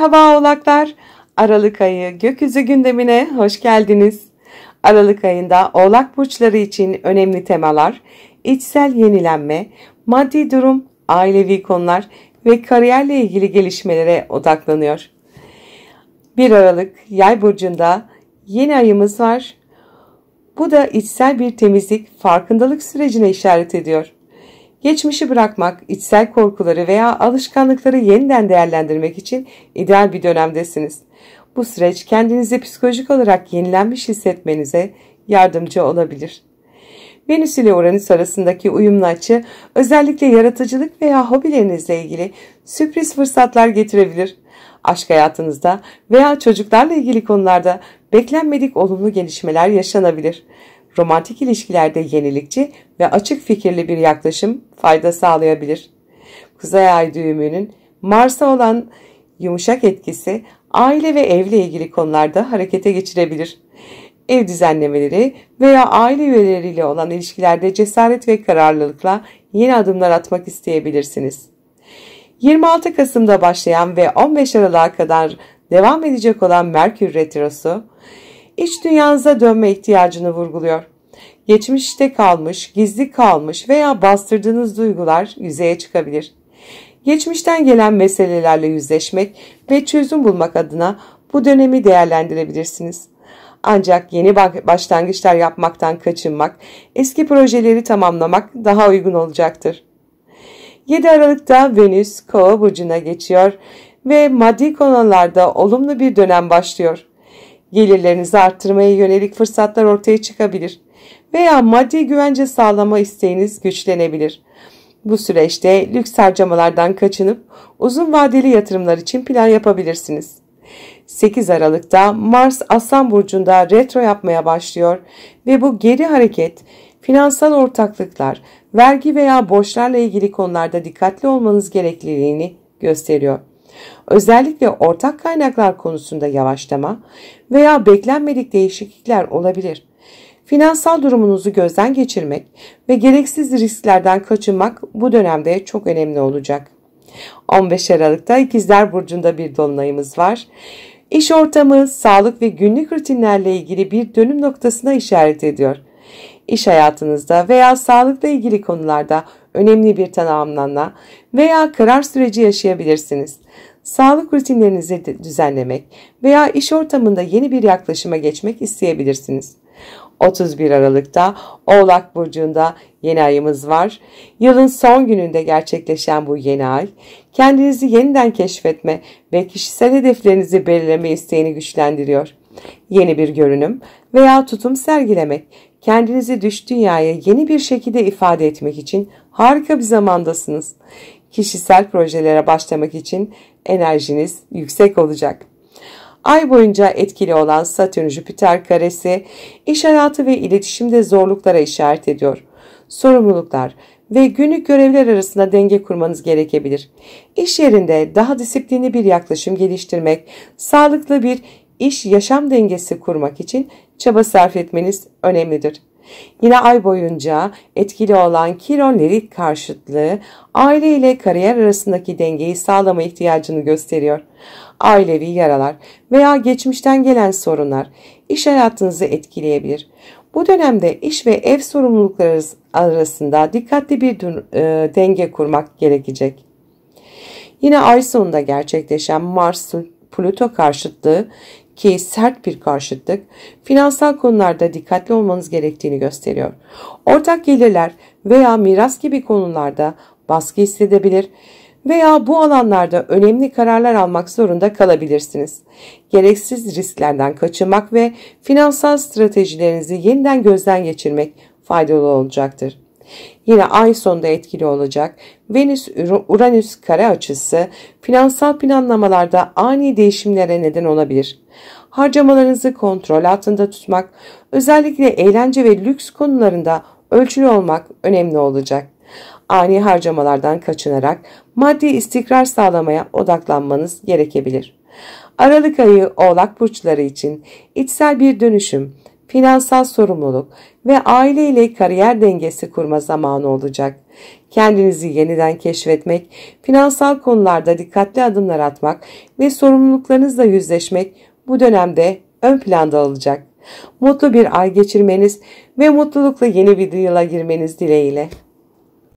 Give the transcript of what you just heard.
Merhaba oğlaklar. Aralık ayı gökyüzü gündemine hoş geldiniz. Aralık ayında oğlak burçları için önemli temalar, içsel yenilenme, maddi durum, ailevi konular ve kariyerle ilgili gelişmelere odaklanıyor. 1 Aralık Yay burcunda yeni ayımız var. Bu da içsel bir temizlik, farkındalık sürecine işaret ediyor. Geçmişi bırakmak, içsel korkuları veya alışkanlıkları yeniden değerlendirmek için ideal bir dönemdesiniz. Bu süreç kendinizi psikolojik olarak yenilenmiş hissetmenize yardımcı olabilir. Venüs ile Uranüs arasındaki uyumlu açı özellikle yaratıcılık veya hobilerinizle ilgili sürpriz fırsatlar getirebilir. Aşk hayatınızda veya çocuklarla ilgili konularda beklenmedik olumlu gelişmeler yaşanabilir romantik ilişkilerde yenilikçi ve açık fikirli bir yaklaşım fayda sağlayabilir. Kuzey ay düğümünün Mars'a olan yumuşak etkisi aile ve evle ilgili konularda harekete geçirebilir. Ev düzenlemeleri veya aile üyeleriyle olan ilişkilerde cesaret ve kararlılıkla yeni adımlar atmak isteyebilirsiniz. 26 Kasım'da başlayan ve 15 Aralık'a kadar devam edecek olan Merkür Retrosu, iç dünyanıza dönme ihtiyacını vurguluyor geçmişte kalmış, gizli kalmış veya bastırdığınız duygular yüzeye çıkabilir. Geçmişten gelen meselelerle yüzleşmek ve çözüm bulmak adına bu dönemi değerlendirebilirsiniz. Ancak yeni başlangıçlar yapmaktan kaçınmak, eski projeleri tamamlamak daha uygun olacaktır. 7 Aralık'ta Venüs Kova burcuna geçiyor ve maddi konularda olumlu bir dönem başlıyor. Gelirlerinizi arttırmaya yönelik fırsatlar ortaya çıkabilir veya maddi güvence sağlama isteğiniz güçlenebilir. Bu süreçte lüks harcamalardan kaçınıp uzun vadeli yatırımlar için plan yapabilirsiniz. 8 Aralık'ta Mars Aslan Burcu'nda retro yapmaya başlıyor ve bu geri hareket finansal ortaklıklar, vergi veya borçlarla ilgili konularda dikkatli olmanız gerekliliğini gösteriyor. Özellikle ortak kaynaklar konusunda yavaşlama veya beklenmedik değişiklikler olabilir. Finansal durumunuzu gözden geçirmek ve gereksiz risklerden kaçınmak bu dönemde çok önemli olacak. 15 Aralık'ta İkizler Burcu'nda bir dolunayımız var. İş ortamı, sağlık ve günlük rutinlerle ilgili bir dönüm noktasına işaret ediyor. İş hayatınızda veya sağlıkla ilgili konularda önemli bir tanımlanma veya karar süreci yaşayabilirsiniz. Sağlık rutinlerinizi düzenlemek veya iş ortamında yeni bir yaklaşıma geçmek isteyebilirsiniz. 31 Aralık'ta Oğlak Burcu'nda yeni ayımız var. Yılın son gününde gerçekleşen bu yeni ay, kendinizi yeniden keşfetme ve kişisel hedeflerinizi belirleme isteğini güçlendiriyor. Yeni bir görünüm veya tutum sergilemek, kendinizi düş dünyaya yeni bir şekilde ifade etmek için harika bir zamandasınız. Kişisel projelere başlamak için enerjiniz yüksek olacak ay boyunca etkili olan Satürn-Jüpiter karesi iş hayatı ve iletişimde zorluklara işaret ediyor. Sorumluluklar ve günlük görevler arasında denge kurmanız gerekebilir. İş yerinde daha disiplinli bir yaklaşım geliştirmek, sağlıklı bir iş-yaşam dengesi kurmak için çaba sarf etmeniz önemlidir. Yine ay boyunca etkili olan kiron kironerit karşıtlığı aile ile kariyer arasındaki dengeyi sağlama ihtiyacını gösteriyor. Ailevi yaralar veya geçmişten gelen sorunlar iş hayatınızı etkileyebilir. Bu dönemde iş ve ev sorumlulukları arasında dikkatli bir e, denge kurmak gerekecek. Yine ay sonunda gerçekleşen Mars Pluto karşıtlığı ki sert bir karşıtlık finansal konularda dikkatli olmanız gerektiğini gösteriyor. Ortak gelirler veya miras gibi konularda baskı hissedebilir veya bu alanlarda önemli kararlar almak zorunda kalabilirsiniz. Gereksiz risklerden kaçınmak ve finansal stratejilerinizi yeniden gözden geçirmek faydalı olacaktır yine ay sonunda etkili olacak. Venüs Uranüs kare açısı finansal planlamalarda ani değişimlere neden olabilir. Harcamalarınızı kontrol altında tutmak, özellikle eğlence ve lüks konularında ölçülü olmak önemli olacak. Ani harcamalardan kaçınarak maddi istikrar sağlamaya odaklanmanız gerekebilir. Aralık ayı oğlak burçları için içsel bir dönüşüm, finansal sorumluluk ve aile ile kariyer dengesi kurma zamanı olacak. Kendinizi yeniden keşfetmek, finansal konularda dikkatli adımlar atmak ve sorumluluklarınızla yüzleşmek bu dönemde ön planda olacak. Mutlu bir ay geçirmeniz ve mutlulukla yeni bir yıla girmeniz dileğiyle.